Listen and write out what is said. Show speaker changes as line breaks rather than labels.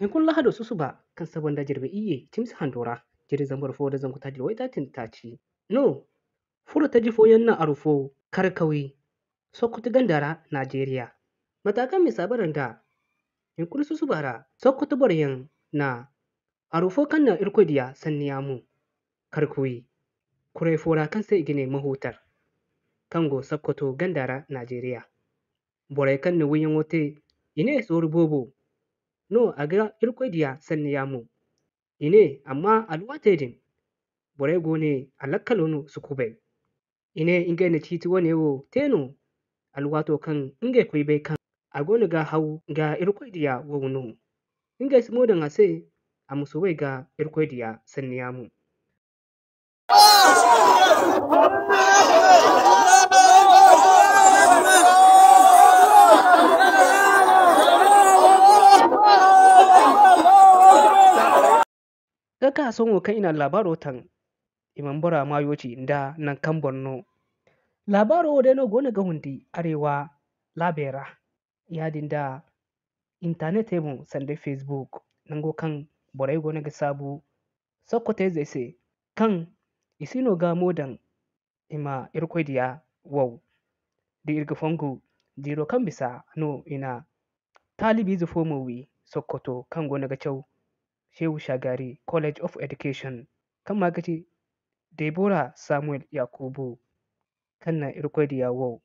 Henkun lahado su suba kan sabon da jirbe iye tims handora jirin zambar fo da zankuta dirwa ta tintaci. No, furu ta ji jifo na arufo karkawi sokoto gandara Najeriya. Matakan mai sabarin da henkun su subara sokoto baryan na arufo kan na irkodiya mu, karkawi fora kan sai igine mahutar. Kango Sokoto Gandara Najeriya. boro kan ni wiyin wote ine sori bobo no aga irkoidiya sanni yamu ine amma alwatedin bore gone su sukube ine inge ne titi wone wo teno alwato kan inge bai kan ni ga hau ga wo wowunu inge modan ase wai ga irkoidiya sanni yamu Daga son ka ina labaro tan imambora mayoci nda kan borno labaro no gona ga hundi arewa labera yadinda intanet e mu sande facebook nan go kan borai gona ga sabu e zai se kan isino ga modan ima irkwediya diya da irga fongu jiro kan bisa no ina talibizo fomo wi sokoto kan gona ga kyau. Shehu Shagari College of Education kan magaji Deborah Samuel Yakubu kan na da yawo